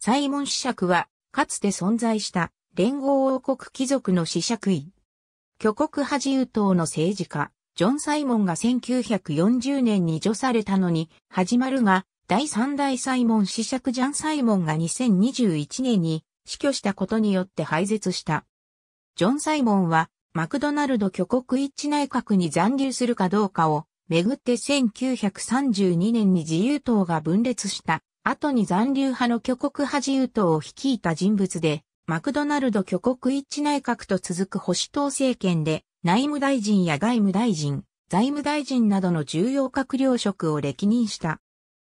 サイモン子爵は、かつて存在した連合王国貴族の子爵位。挙国恥由党の政治家、ジョン・サイモンが1940年に除されたのに、始まるが、第3代サイモン子爵ジャン・サイモンが2021年に死去したことによって廃絶した。ジョン・サイモンは、マクドナルド挙国一致内閣に残留するかどうかをめぐって1932年に自由党が分裂した。後に残留派の挙国派自由党を率いた人物で、マクドナルド挙国一致内閣と続く保守党政権で、内務大臣や外務大臣、財務大臣などの重要閣僚職を歴任した。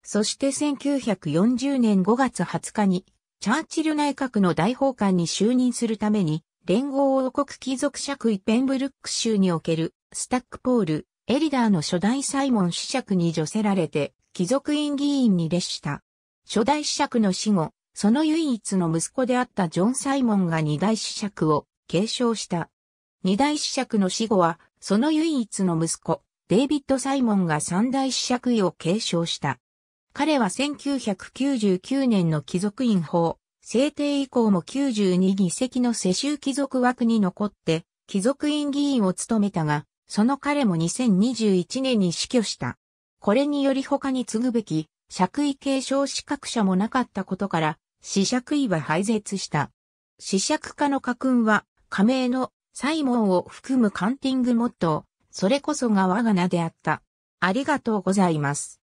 そして1940年5月20日に、チャーチル内閣の大法官に就任するために、連合王国貴族爵位ペンブルック州における、スタックポール、エリダーの初代サイモン主爵に助せられて、貴族院議員に列した。初代子爵の死後、その唯一の息子であったジョン・サイモンが二代子爵を継承した。二代子爵の死後は、その唯一の息子、デイビッド・サイモンが三代子爵位を継承した。彼は1999年の貴族院法、制定以降も92議席の世襲貴族枠に残って、貴族院議員を務めたが、その彼も2021年に死去した。これにより他に継ぐべき爵位継承資格者もなかったことから、死爵位は廃絶した。死爵家の家訓は、加盟のサイモンを含むカンティングモットー、それこそが我が名であった。ありがとうございます。